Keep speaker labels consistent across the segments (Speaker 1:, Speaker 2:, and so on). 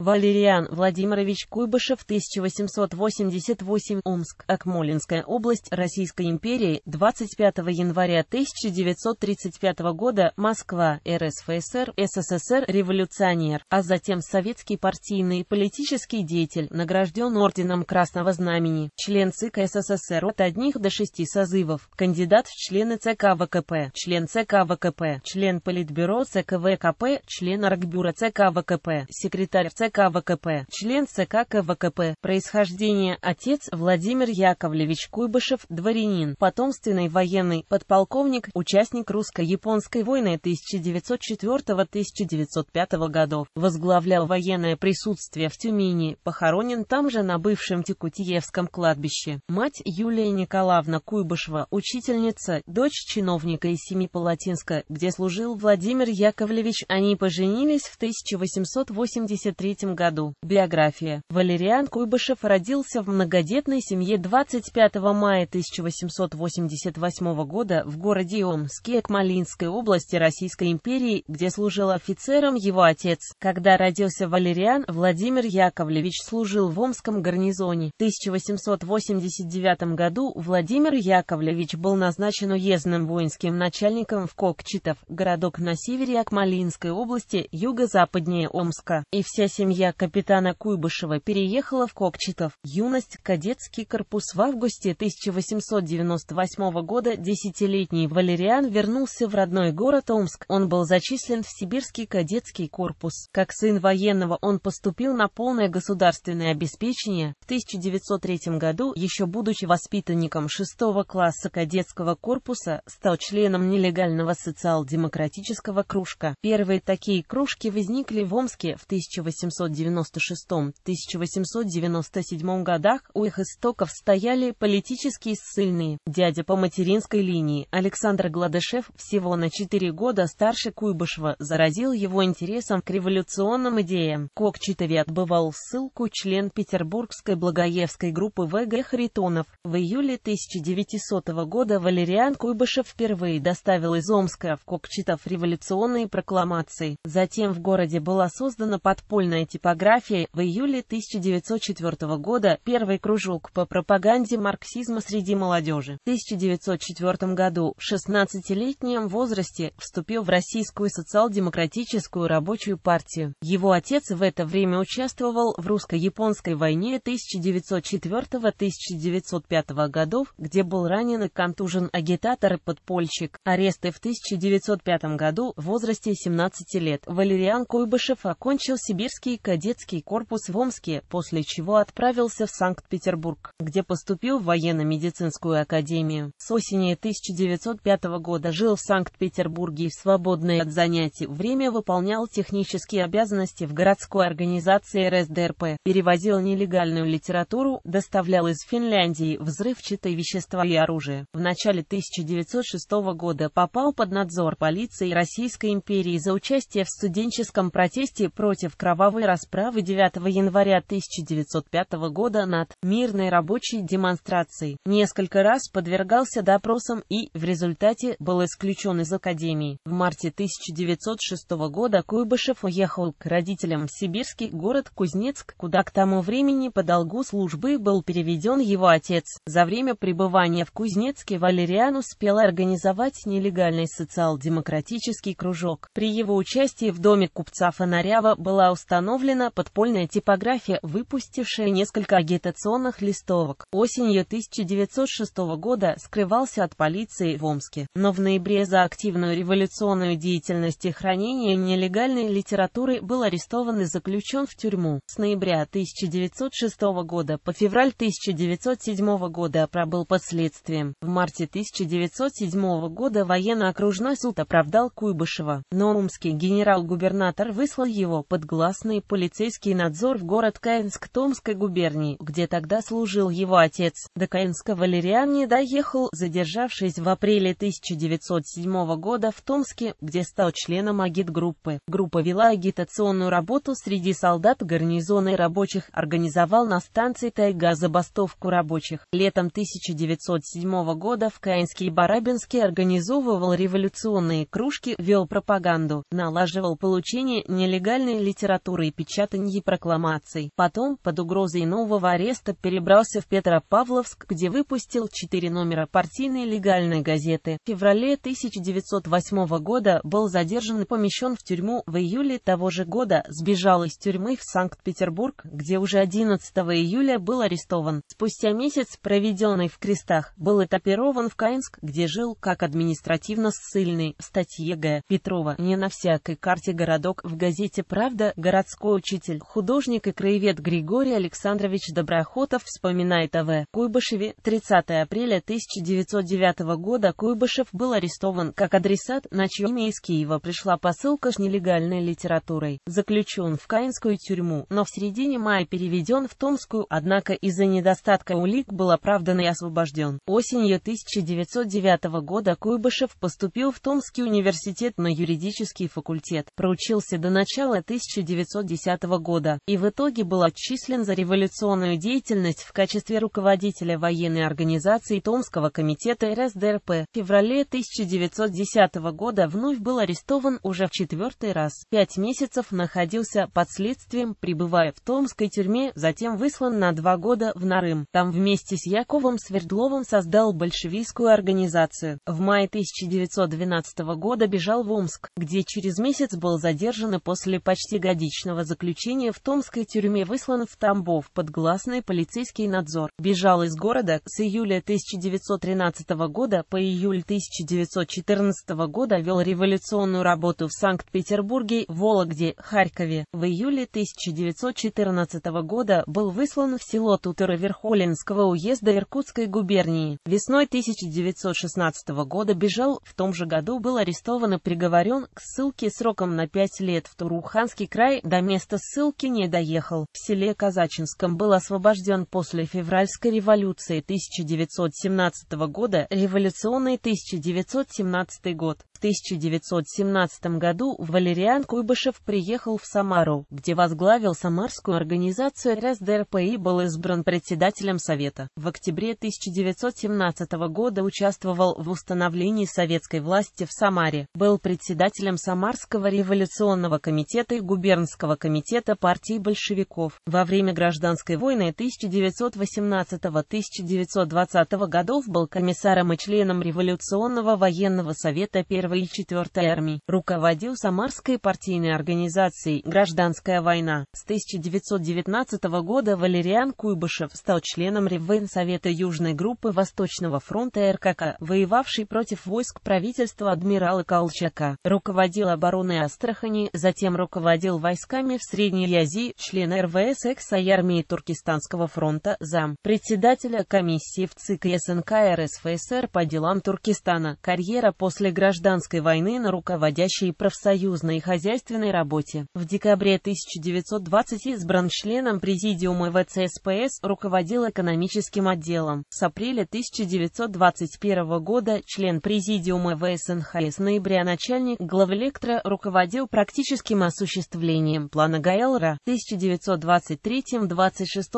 Speaker 1: Валериан Владимирович Куйбышев 1888 Омск, Акмолинская область, Российской империи, 25 января 1935 года, Москва, РСФСР, СССР, революционер, а затем советский партийный и политический деятель, награжден Орденом Красного Знамени, член ЦК СССР от одних до шести созывов, кандидат в члены ЦК ВКП, член ЦК ВКП, член Политбюро ЦК ВКП, член Аркбюро ЦК ВКП, секретарь ЦК ЦК ВКП, член ЦК КВКП, происхождение отец Владимир Яковлевич Куйбышев, дворянин, потомственный военный, подполковник, участник русско-японской войны 1904-1905 годов, возглавлял военное присутствие в Тюмени, похоронен там же на бывшем Текутиевском кладбище. Мать Юлия Николаевна Куйбышева, учительница, дочь чиновника из семьи Семипалатинска, где служил Владимир Яковлевич, они поженились в 1883 1973 году. Биография. Валериан Куйбышев родился в многодетной семье 25 мая 1888 года в городе Омске Акмалинской области Российской империи, где служил офицером его отец. Когда родился Валериан, Владимир Яковлевич служил в Омском гарнизоне. В 1889 году Владимир Яковлевич был назначен уездным воинским начальником в Кокчетов, городок на севере Акмалинской области, юго-западнее Омска, и вся семья Семья капитана Куйбышева переехала в Кокчетов. Юность, кадетский корпус в августе 1898 года десятилетний Валериан вернулся в родной город Омск. Он был зачислен в сибирский кадетский корпус. Как сын военного он поступил на полное государственное обеспечение. В 1903 году, еще будучи воспитанником 6 класса кадетского корпуса, стал членом нелегального социал-демократического кружка. Первые такие кружки возникли в Омске в 1800 1896-1897 годах у их истоков стояли политические ссыльные. Дядя по материнской линии Александр Гладышев, всего на 4 года старше Куйбышева, заразил его интересом к революционным идеям. Кокчетове отбывал ссылку член Петербургской благоевской группы В.Г. Харитонов. В июле 1900 года Валериан Куйбышев впервые доставил из Омска в Кокчетов революционные прокламации. Затем в городе была создана подпольная Общественная типография в июле 1904 года первый кружок по пропаганде марксизма среди молодежи. В 1904 году в 16-летнем возрасте вступил в Российскую социал-демократическую рабочую партию. Его отец в это время участвовал в русско-японской войне 1904-1905 годов, где был ранен и контужен агитатор и подпольщик. Аресты в 1905 году в возрасте 17 лет. Валериан Куйбышев окончил Сибирский Омский кадетский корпус в Омске, после чего отправился в Санкт-Петербург, где поступил в военно-медицинскую академию. С осени 1905 года жил в Санкт-Петербурге и в свободное от занятий время выполнял технические обязанности в городской организации РСДРП, перевозил нелегальную литературу, доставлял из Финляндии взрывчатые вещества и оружие. В начале 1906 года попал под надзор полиции Российской империи за участие в студенческом протесте против кровавой первой расправы 9 января 1905 года над мирной рабочей демонстрацией, несколько раз подвергался допросам и, в результате, был исключен из Академии. В марте 1906 года Куйбышев уехал к родителям в сибирский город Кузнецк, куда к тому времени по долгу службы был переведен его отец. За время пребывания в Кузнецке Валериан успел организовать нелегальный социал-демократический кружок. При его участии в доме купца Фонарява была установлена установлена подпольная типография, выпустившая несколько агитационных листовок. Осенью 1906 года скрывался от полиции в Омске, но в ноябре за активную революционную деятельность и хранение нелегальной литературы был арестован и заключен в тюрьму. С ноября 1906 года по февраль 1907 года пробыл под следствием. В марте 1907 года военно-окружной суд оправдал Куйбышева, но Омский генерал-губернатор выслал его под гласный временный полицейский надзор в город Каинск Томской губернии, где тогда служил его отец. До Каинска Валериан не доехал, задержавшись в апреле 1907 года в Томске, где стал членом агитгруппы. Группа вела агитационную работу среди солдат гарнизона и рабочих, организовал на станции Тайга забастовку рабочих. Летом 1907 года в Каинске и Барабинске организовывал революционные кружки, вел пропаганду, налаживал получение нелегальной литературы при печатании прокламаций. Потом, под угрозой нового ареста, перебрался в Петропавловск, где выпустил четыре номера партийной легальной газеты. В феврале 1908 года был задержан и помещен в тюрьму. В июле того же года сбежал из тюрьмы в Санкт-Петербург, где уже 11 июля был арестован. Спустя месяц, проведенный в крестах, был этапирован в Каинск, где жил как административно-ссыльный в статье Г. Петрова «Не на всякой карте городок» в газете «Правда» городской Морской учитель, художник и краевед Григорий Александрович Доброхотов вспоминает о а В. Куйбышеве. 30 апреля 1909 года Куйбышев был арестован как адресат, на чье имя из Киева пришла посылка с нелегальной литературой. Заключен в Каинскую тюрьму, но в середине мая переведен в Томскую, однако из-за недостатка улик был оправдан и освобожден. Осенью 1909 года Куйбышев поступил в Томский университет на юридический факультет, проучился до начала 1909 1910 года, и в итоге был отчислен за революционную деятельность в качестве руководителя военной организации Томского комитета РСДРП. В феврале 1910 года вновь был арестован уже в четвертый раз. Пять месяцев находился под следствием, пребывая в Томской тюрьме, затем выслан на два года в Нарым. Там вместе с Яковом Свердловым создал большевистскую организацию. В мае 1912 года бежал в Омск, где через месяц был задержан и после почти годичного тюремного заключения в Томской тюрьме выслан в Тамбов под гласный полицейский надзор. Бежал из города с июля 1913 года по июль 1914 года вел революционную работу в Санкт-Петербурге, Вологде, Харькове. В июле 1914 года был выслан в село Тутера Верхолинского уезда Иркутской губернии. Весной 1916 года бежал, в том же году был арестован и приговорен к ссылке сроком на пять лет в Туруханский край до до места ссылки не доехал. В селе Казачинском был освобожден после февральской революции 1917 года, революционный 1917 год. 1917 году Валериан Куйбышев приехал в Самару, где возглавил самарскую организацию РСДРП и был избран председателем Совета. В октябре 1917 года участвовал в установлении советской власти в Самаре, был председателем Самарского революционного комитета и губернского комитета партии большевиков. Во время гражданской войны 1918-1920 годов был комиссаром и членом Революционного военного совета первого и 4 армии руководил Самарской партийной организацией «Гражданская война». С 1919 года Валериан Куйбышев стал членом Реввоенсовета Южной группы Восточного фронта РКК, воевавший против войск правительства адмирала Колчака, руководил обороной Астрахани, затем руководил войсками в Средней Азии, член РВС экс армии Туркестанского фронта, зам, председателя комиссии в ЦИК СНК РСФСР по делам Туркестана, карьера после гражданства гражданской войны на руководящей профсоюзной и хозяйственной работе. В декабре 1920 избран членом президиума ВЦСПС, руководил экономическим отделом. С апреля 1921 года член президиума ВСНХ с ноября начальник главлектора руководил практическим осуществлением плана Гаэлра 1923-26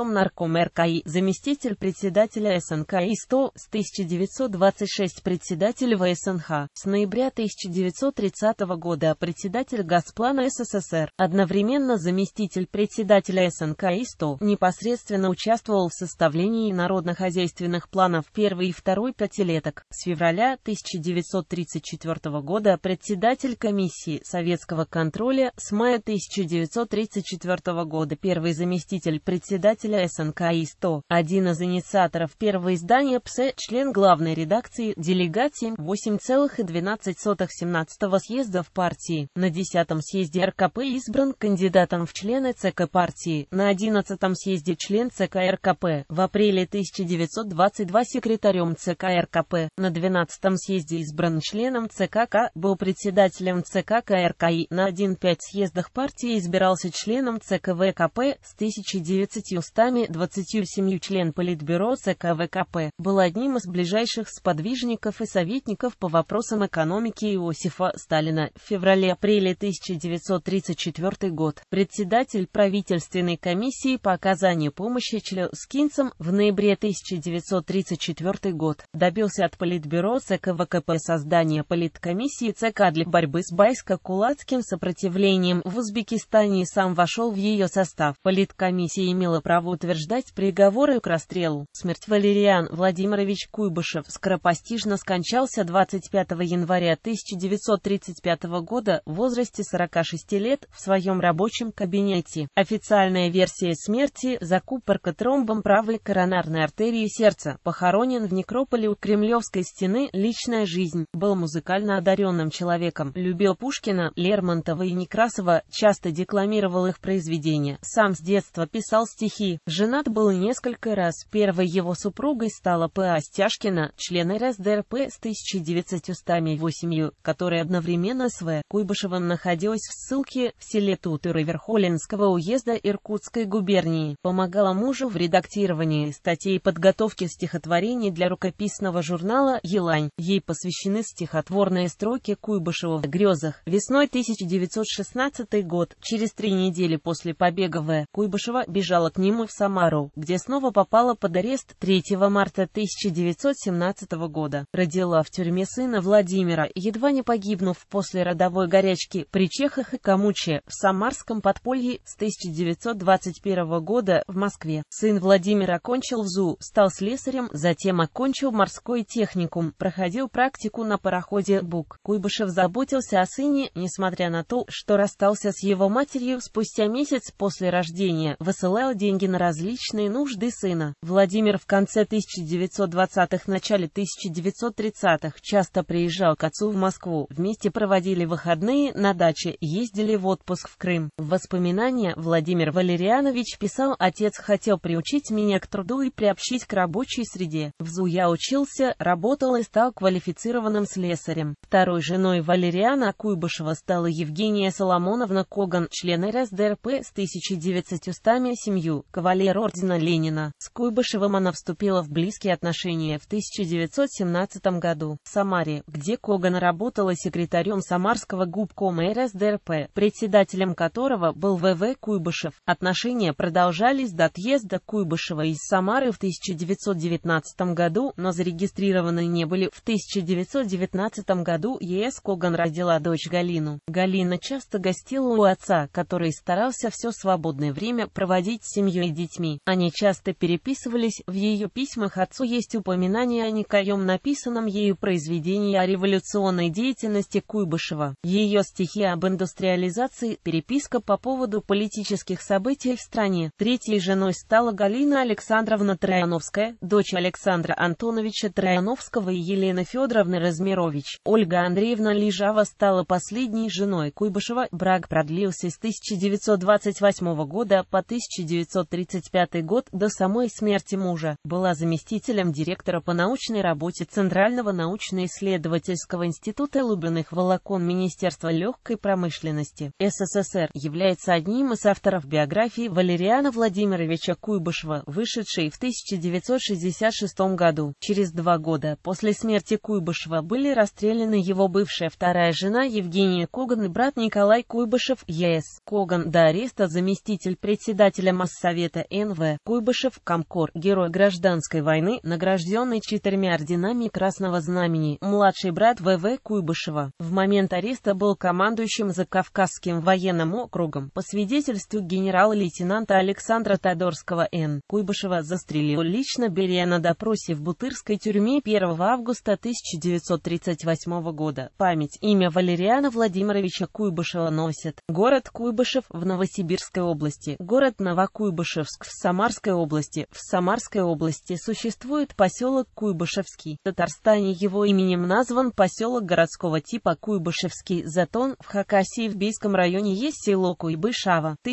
Speaker 1: нарком РКИ, заместитель председателя СНК и с 1926 председатель ВСНХ. С ноября 1930 года а председатель Газплана СССР, одновременно заместитель председателя СНК ИСТО, непосредственно участвовал в составлении народно-хозяйственных планов первой и второй пятилеток. С февраля 1934 года председатель комиссии советского контроля, с мая 1934 года первый заместитель председателя СНК ИСТО, один из инициаторов первого издания ПСЭ, член главной редакции делегации 8,12 517-го съезда в партии. На 10-м съезде РКП избран кандидатом в члены ЦК партии. На 11-м съезде член ЦК РКП. В апреле 1922 секретарем ЦК РКП. На 12-м съезде избран членом ЦКК, был председателем ЦК КРКИ. На 1-5 съездах партии избирался членом ЦК ВКП с 1927 член Политбюро ЦК ВКП. Был одним из ближайших сподвижников и советников по вопросам экономики экономики Иосифа Сталина в феврале-апреле 1934 год, председатель правительственной комиссии по оказанию помощи Челюскинцам в ноябре 1934 год, добился от Политбюро ЦК ВКП создания Политкомиссии ЦК для борьбы с байско-кулацким сопротивлением в Узбекистане и сам вошел в ее состав. Политкомиссия имела право утверждать приговоры к расстрелу. Смерть Валериан Владимирович Куйбышев скоропостижно скончался 25 января января 1935 года в возрасте 46 лет в своем рабочем кабинете. Официальная версия смерти – закупорка тромбом правой коронарной артерии сердца. Похоронен в некрополе у Кремлевской стены. Личная жизнь. Был музыкально одаренным человеком. Любил Пушкина, Лермонтова и Некрасова, часто декламировал их произведения. Сам с детства писал стихи. Женат был несколько раз. Первой его супругой стала П.А. Стяжкина, член РСДРП с 1900 устами семью, которая одновременно с В. Куйбышевым находилась в ссылке в селе Тутыры Верхоленского уезда Иркутской губернии, помогала мужу в редактировании статей и подготовке стихотворений для рукописного журнала «Елань». Ей посвящены стихотворные строки Куйбышева в «Грезах». Весной 1916 год, через три недели после побега В. Куйбышева бежала к нему в Самару, где снова попала под арест 3 марта 1917 года. Родила в тюрьме сына Владимира едва не погибнув после родовой горячки при Чехах и Камуче в Самарском подполье с 1921 года в Москве. Сын Владимира окончил ВЗУ, стал слесарем, затем окончил морской техникум, проходил практику на пароходе «Бук». Куйбышев заботился о сыне, несмотря на то, что расстался с его матерью спустя месяц после рождения, высылал деньги на различные нужды сына. Владимир в конце 1920-х, начале 1930-х часто приезжал к отцу отцу в Москву. Вместе проводили выходные на даче, ездили в отпуск в Крым. В воспоминания Владимир Валерьянович писал «Отец хотел приучить меня к труду и приобщить к рабочей среде. В ЗУ я учился, работал и стал квалифицированным слесарем». Второй женой Валериана Куйбышева стала Евгения Соломоновна Коган, член РСДРП с 1900-семью, кавалер ордена Ленина. С Куйбышевым она вступила в близкие отношения в 1917 году в Самаре, где Коган Елена работала секретарем Самарского губкома РСДРП, председателем которого был В.В. Куйбышев. Отношения продолжались до отъезда Куйбышева из Самары в 1919 году, но зарегистрированы не были. В 1919 году ЕС Коган родила дочь Галину. Галина часто гостила у отца, который старался все свободное время проводить с семьей и детьми. Они часто переписывались, в ее письмах отцу есть упоминание о никоем написанном ею произведении о революции информационной деятельности Куйбышева. Ее стихи об индустриализации, переписка по поводу политических событий в стране. Третьей женой стала Галина Александровна Трояновская, дочь Александра Антоновича Трояновского и Елена Федоровна Размирович. Ольга Андреевна Лежава стала последней женой Куйбышева. Брак продлился с 1928 года по 1935 год до самой смерти мужа. Была заместителем директора по научной работе Центрального научно-исследовательского института Института лубяных волокон Министерства легкой промышленности СССР, является одним из авторов биографии Валериана Владимировича Куйбышева, вышедшей в 1966 году. Через два года после смерти Куйбышева были расстреляны его бывшая вторая жена Евгения Коган и брат Николай Куйбышев, ЕС. Коган до ареста заместитель председателя Моссовета НВ, Куйбышев, Комкор, герой гражданской войны, награжденный четырьмя орденами Красного Знамени, младший брат В. В.В. Куйбышева. В момент ареста был командующим за Кавказским военным округом. По свидетельству генерал лейтенанта Александра Тодорского Н. Куйбышева застрелил лично Берия на допросе в Бутырской тюрьме 1 августа 1938 года. Память имя Валериана Владимировича Куйбышева носит. Город Куйбышев в Новосибирской области. Город Новокуйбышевск в Самарской области. В Самарской области существует поселок Куйбышевский. В Татарстане его именем назван поселок поселок городского типа Куйбышевский затон в Хакасии в Бийском районе есть село Куйбышава. В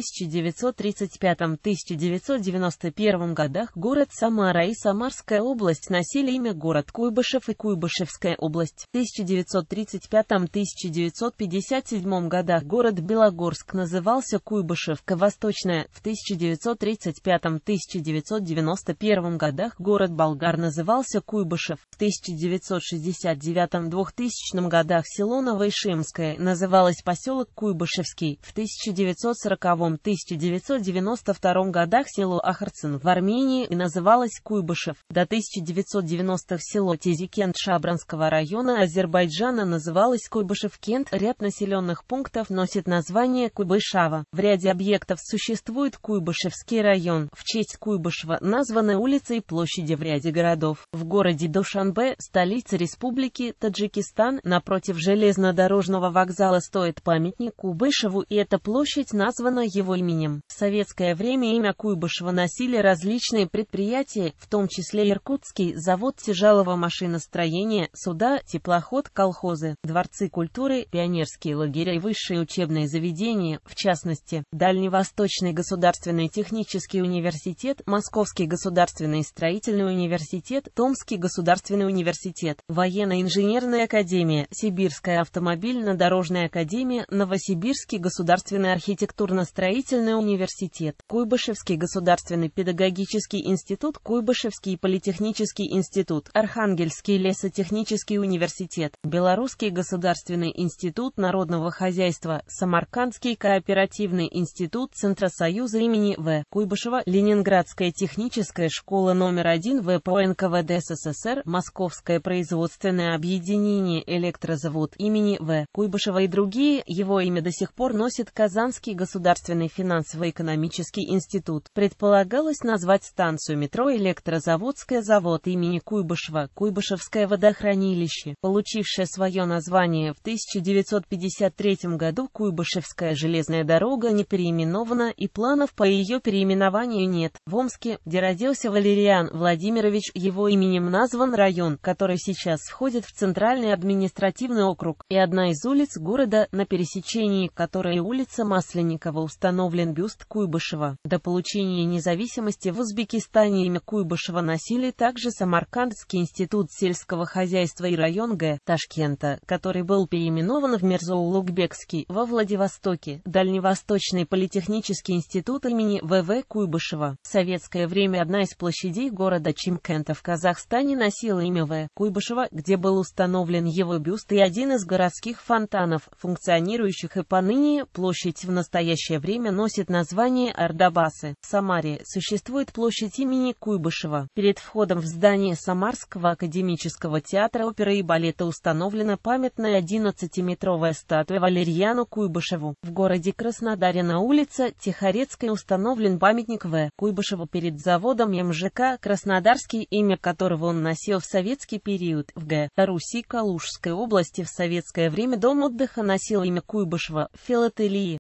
Speaker 1: 1935-1991 годах город Самара и Самарская область носили имя город Куйбышев и Куйбышевская область. В 1935-1957 годах город Белогорск назывался Куйбышевка Восточная. В 1935-1991 годах город Болгар назывался Куйбышев. В 1969-2000 2000 годах село Новоишимское называлось поселок Куйбышевский, в 1940-1992 годах село Ахарцин в Армении и называлось Куйбышев. До 1990-х село Тезикент Шабранского района Азербайджана называлось Куйбышев-Кент. Ряд населенных пунктов носит название Куйбышава. В ряде объектов существует Куйбышевский район. В честь Куйбышева названы улицы и площади в ряде городов. В городе Душанбе, столице республики Таджикистан, Дагестан, напротив железнодорожного вокзала стоит памятник Куйбышеву и эта площадь названа его именем. В советское время имя Куйбышева носили различные предприятия, в том числе Иркутский завод тяжелого машиностроения, суда, теплоход, колхозы, дворцы культуры, пионерские лагеря и высшие учебные заведения, в частности, Дальневосточный государственный технический университет, Московский государственный строительный университет, Томский государственный университет, военно-инженерная академия, академия, Сибирская автомобильно-дорожная академия, Новосибирский государственный архитектурно-строительный университет, Куйбышевский государственный педагогический институт, Куйбышевский политехнический институт, Архангельский лесотехнический университет, Белорусский государственный институт народного хозяйства, Самаркандский кооперативный институт Центра имени В. Куйбышева, Ленинградская техническая школа номер один ВПО НКВД СССР, Московское производственное объединение компании «Электрозавод» имени В. Куйбышева и другие, его имя до сих пор носит Казанский государственный финансово-экономический институт. Предполагалось назвать станцию метро «Электрозаводская завод» имени Куйбышева, Куйбышевское водохранилище, получившее свое название в 1953 году Куйбышевская железная дорога не переименована и планов по ее переименованию нет. В Омске, где родился Валериан Владимирович, его именем назван район, который сейчас входит в Центральный административный округ и одна из улиц города, на пересечении которой улица Масленникова установлен бюст Куйбышева. До получения независимости в Узбекистане имя Куйбышева носили также Самаркандский институт сельского хозяйства и район Г. Ташкента, который был переименован в Мирзоул-Лукбекский во Владивостоке, Дальневосточный политехнический институт имени В.В. Куйбышева. В советское время одна из площадей города Чимкента в Казахстане носила имя В. Куйбышева, где был установлен его бюст и один из городских фонтанов, функционирующих и поныне, площадь в настоящее время носит название Ардабасы. В Самаре существует площадь имени Куйбышева. Перед входом в здание Самарского академического театра оперы и балета установлена памятная 11-метровая статуя Валерьяну Куйбышеву. В городе Краснодаре на улице Тихорецкой установлен памятник В. Куйбышеву перед заводом МЖК Краснодарский, имя которого он носил в советский период, в Г. Руси Колумб. Калужской области в советское время дом отдыха носил имя Куйбышева, филателии.